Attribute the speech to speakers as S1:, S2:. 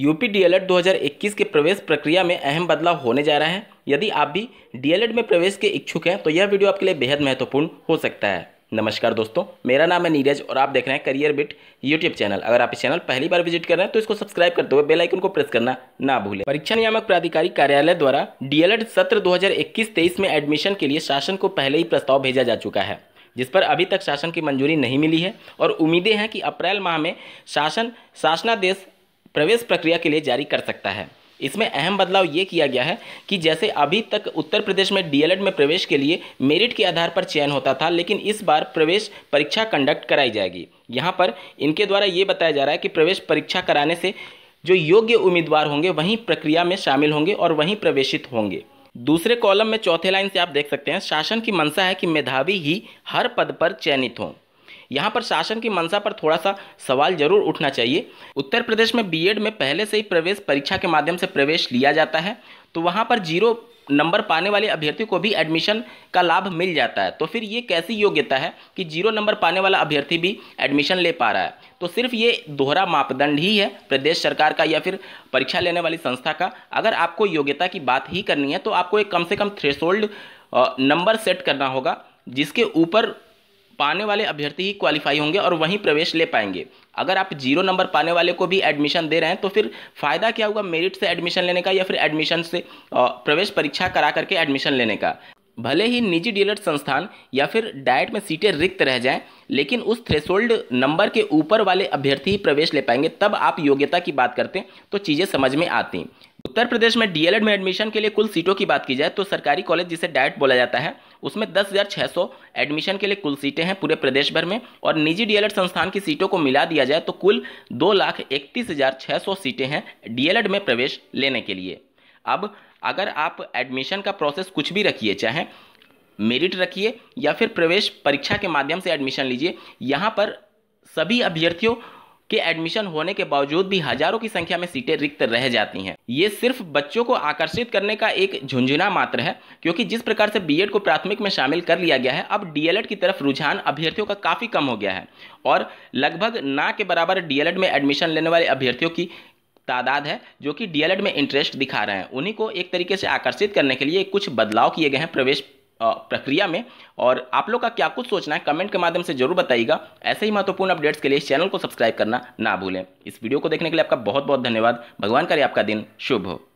S1: UP DElEd 2021 के प्रवेश प्रक्रिया में अहम बदलाव होने जा रहे हैं यदि आप भी डीएलएड में प्रवेश के इच्छुक हैं तो यह वीडियो आपके लिए बेहद महत्वपूर्ण हो सकता है नमस्कार दोस्तों मेरा नाम है नीरज और आप देख रहे हैं करियर बिट यूट्यूब चैनल अगर आप इस चैनल पहली बार विजिट कर रहे हैं तो इसको सब्सक्राइब करते हुए बेलाइकन को प्रेस करना ना भूलें परीक्षा नियामक प्राधिकारी कार्यालय द्वारा डीएलएड सत्र दो हजार में एडमिशन के लिए शासन को पहले ही प्रस्ताव भेजा जा चुका है जिस पर अभी तक शासन की मंजूरी नहीं मिली है और उम्मीदें हैं कि अप्रैल माह में शासन शासनादेश प्रवेश प्रक्रिया के लिए जारी कर सकता है इसमें अहम बदलाव ये किया गया है कि जैसे अभी तक उत्तर प्रदेश में डीएलएड में प्रवेश के लिए मेरिट के आधार पर चयन होता था लेकिन इस बार प्रवेश परीक्षा कंडक्ट कराई जाएगी यहाँ पर इनके द्वारा ये बताया जा रहा है कि प्रवेश परीक्षा कराने से जो योग्य उम्मीदवार होंगे वहीं प्रक्रिया में शामिल होंगे और वहीं प्रवेशित होंगे दूसरे कॉलम में चौथे लाइन से आप देख सकते हैं शासन की मंशा है कि मेधावी ही हर पद पर चयनित हों यहाँ पर शासन की मंशा पर थोड़ा सा सवाल जरूर उठना चाहिए उत्तर प्रदेश में बी में पहले से ही प्रवेश परीक्षा के माध्यम से प्रवेश लिया जाता है तो वहाँ पर जीरो नंबर पाने वाले अभ्यर्थी को भी एडमिशन का लाभ मिल जाता है तो फिर ये कैसी योग्यता है कि जीरो नंबर पाने वाला अभ्यर्थी भी एडमिशन ले पा रहा है तो सिर्फ ये दोहरा मापदंड ही है प्रदेश सरकार का या फिर परीक्षा लेने वाली संस्था का अगर आपको योग्यता की बात ही करनी है तो आपको एक कम से कम थ्रेशोल्ड नंबर सेट करना होगा जिसके ऊपर पाने वाले अभ्यर्थी ही क्वालिफाई होंगे और वहीं प्रवेश ले पाएंगे अगर आप जीरो नंबर पाने वाले को भी एडमिशन दे रहे हैं तो फिर फ़ायदा क्या हुआ मेरिट से एडमिशन लेने का या फिर एडमिशन से प्रवेश परीक्षा करा करके एडमिशन लेने का भले ही निजी डीलर संस्थान या फिर डाइट में सीटें रिक्त रह जाएं लेकिन उस थ्रेसोल्ड नंबर के ऊपर वाले अभ्यर्थी ही प्रवेश ले पाएंगे तब आप योग्यता की बात करते हैं तो चीज़ें समझ में आती उत्तर प्रदेश में डीएलएड में एडमिशन के लिए कुल सीटों की बात की जाए तो सरकारी कॉलेज जिसे डाइट बोला जाता है उसमें दस हज़ार छः सौ एडमिशन के लिए कुल सीटें हैं पूरे प्रदेश भर में और निजी डीएलएड संस्थान की सीटों को मिला दिया जाए तो कुल दो लाख इकतीस हज़ार छः सौ सीटें हैं डीएलएड में प्रवेश लेने के लिए अब अगर आप एडमिशन का प्रोसेस कुछ भी रखिए चाहे मेरिट रखिए या फिर प्रवेश परीक्षा के माध्यम से एडमिशन लीजिए यहाँ पर सभी अभ्यर्थियों कि एडमिशन होने के बावजूद भी हजारों की संख्या में सीटें रिक्त रह जाती हैं ये सिर्फ बच्चों को आकर्षित करने का एक झुंझुना मात्र है क्योंकि जिस प्रकार से बीएड को प्राथमिक में शामिल कर लिया गया है अब डीएलएड की तरफ रुझान अभ्यर्थियों का काफी कम हो गया है और लगभग ना के बराबर डीएलएड में एडमिशन लेने वाले अभ्यर्थियों की तादाद है जो कि डीएलएड में इंटरेस्ट दिखा रहे हैं उन्हीं को एक तरीके से आकर्षित करने के लिए कुछ बदलाव किए गए हैं प्रवेश प्रक्रिया में और आप लोग का क्या कुछ सोचना है कमेंट के माध्यम से जरूर बताइएगा ऐसे ही महत्वपूर्ण अपडेट्स के लिए चैनल को सब्सक्राइब करना ना भूलें इस वीडियो को देखने के लिए आपका बहुत बहुत धन्यवाद भगवान करे आपका दिन शुभ हो